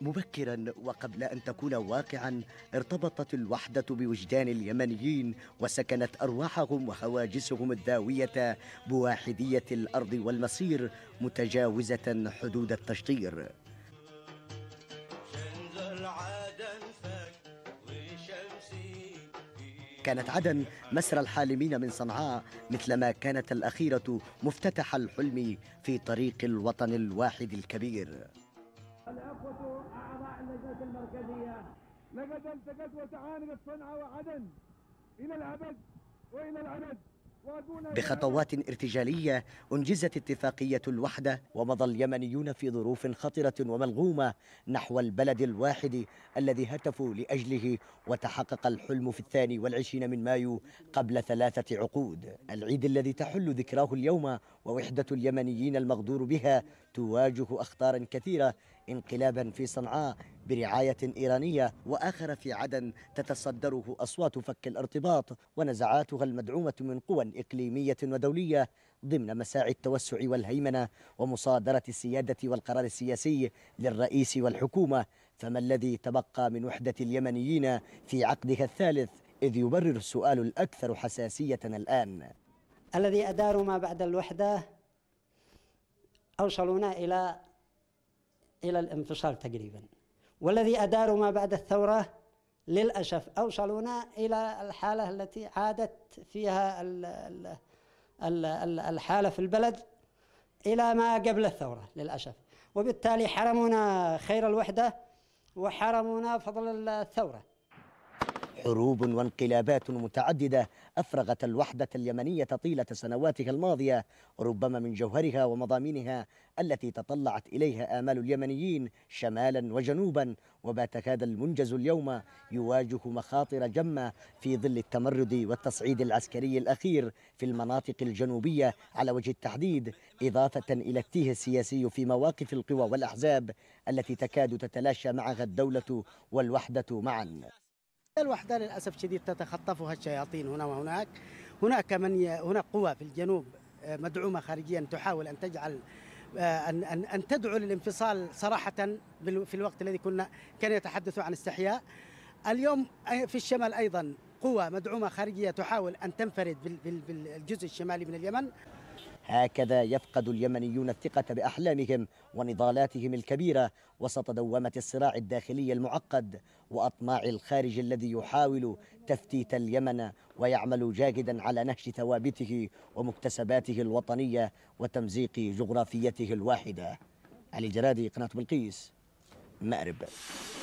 مبكرا وقبل ان تكون واقعا ارتبطت الوحده بوجدان اليمنيين وسكنت ارواحهم وهواجسهم الداويه بواحديه الارض والمصير متجاوزه حدود التشطير كانت عدن مسرى الحالمين من صنعاء مثلما كانت الأخيرة مفتتح الحلم في طريق الوطن الواحد الكبير لقد التقت وتعانقت صنعاء وعدن إلى الأبد وإلى الأبد بخطوات ارتجالية أنجزت اتفاقية الوحدة ومضى اليمنيون في ظروف خطرة وملغومة نحو البلد الواحد الذي هتفوا لأجله وتحقق الحلم في الثاني والعشرين من مايو قبل ثلاثة عقود العيد الذي تحل ذكراه اليوم ووحدة اليمنيين المغدور بها تواجه أخطارا كثيرة انقلابا في صنعاء برعاية إيرانية وآخر في عدن تتصدره أصوات فك الارتباط ونزعاتها المدعومة من قوى إقليمية ودولية ضمن مساعي التوسع والهيمنة ومصادرة السيادة والقرار السياسي للرئيس والحكومة فما الذي تبقى من وحدة اليمنيين في عقدها الثالث إذ يبرر السؤال الأكثر حساسية الآن الذي أدار ما بعد الوحدة أوصلونا إلى إلى الانفصال تقريبا والذي أداروا ما بعد الثورة للأسف أوصلونا إلى الحالة التي عادت فيها الحالة في البلد إلى ما قبل الثورة للأسف وبالتالي حرمونا خير الوحدة وحرمونا فضل الثورة حروب وانقلابات متعددة أفرغت الوحدة اليمنية طيلة سنواتها الماضية ربما من جوهرها ومضامينها التي تطلعت إليها آمال اليمنيين شمالا وجنوبا وبات هذا المنجز اليوم يواجه مخاطر جمة في ظل التمرد والتصعيد العسكري الأخير في المناطق الجنوبية على وجه التحديد إضافة إلى التيه السياسي في مواقف القوى والأحزاب التي تكاد تتلاشى معها الدولة والوحدة معا الوحدة للأسف شديد تتخطفها الشياطين هنا وهناك هناك من ي... هناك قوى في الجنوب آه، مدعومة خارجيا تحاول أن تجعل آه، أن أن أن تدعو للانفصال صراحة في الوقت الذي كنا كان يتحدث عن استحياء اليوم في الشمال أيضا قوى مدعومة خارجية تحاول أن تنفرد بالجزء الشمالي من اليمن هكذا يفقد اليمنيون الثقة بأحلامهم ونضالاتهم الكبيرة وسط دوامة الصراع الداخلي المعقد وأطماع الخارج الذي يحاول تفتيت اليمن ويعمل جاهدا على نهش ثوابته ومكتسباته الوطنية وتمزيق جغرافيته الواحدة علي الجرادي قناة بلقيس مأرب